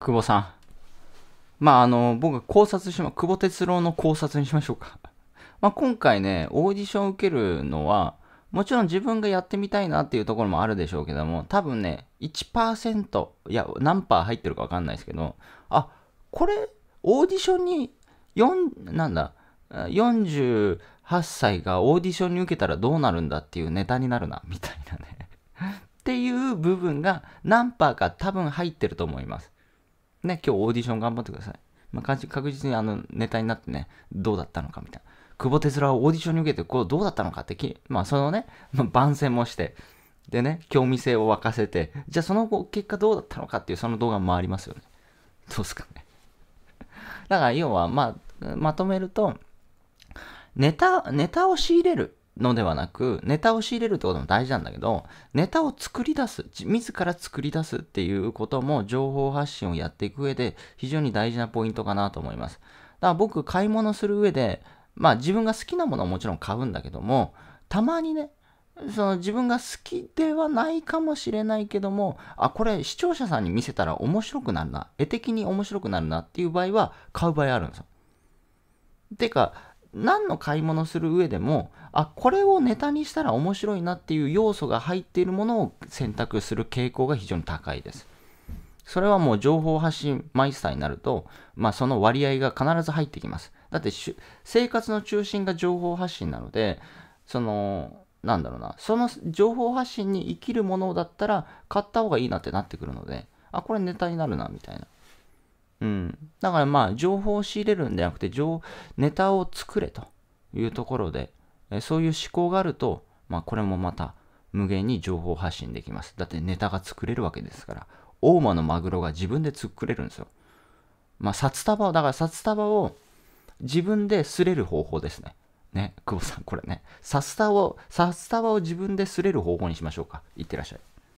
久保さん。まあ、あの、僕は考察しま、久保哲郎の考察にしましょうか。まあ、今回ね、オーディションを受けるのは、もちろん自分がやってみたいなっていうところもあるでしょうけども、多分ね、1%、いや、何パー入ってるかわかんないですけど、あ、これ、オーディションに、4、なんだ、48歳がオーディションに受けたらどうなるんだっていうネタになるな、みたいなね っていう部分が何パーか多分入ってると思います。ね、今日オーディション頑張ってください。まあ、確実にあのネタになってね、どうだったのかみたいな。久保哲郎はオーディションに受けてこうどうだったのかってき、まあ、そのね、まあ、番宣もして、でね、興味性を沸かせて、じゃあその後結果どうだったのかっていうその動画もありますよね。どうすかね。だから要は、まあ、まとめると、ネタ、ネタを仕入れるのではなく、ネタを仕入れるってことも大事なんだけど、ネタを作り出す、自ら作り出すっていうことも情報発信をやっていく上で非常に大事なポイントかなと思います。だから僕、買い物する上で、まあ自分が好きなものをもちろん買うんだけども、たまにね、その自分が好きではないかもしれないけども、あ、これ視聴者さんに見せたら面白くなるな、絵的に面白くなるなっていう場合は買う場合あるんですよ。てか、何の買い物する上でもあこれをネタにしたら面白いなっていう要素が入っているものを選択する傾向が非常に高いですそれはもう情報発信マイスターになると、まあ、その割合が必ず入ってきますだって生活の中心が情報発信なのでそのなんだろうなその情報発信に生きるものだったら買った方がいいなってなってくるのであこれネタになるなみたいなうん。だからまあ、情報を仕入れるんじゃなくて、情、ネタを作れというところで、えそういう思考があると、まあ、これもまた無限に情報発信できます。だってネタが作れるわけですから、大間のマグロが自分で作れるんですよ。まあ、札束を、だから札束を自分ですれる方法ですね。ね、久保さん、これね、札束を、札束を自分ですれる方法にしましょうか。いってらっしゃい。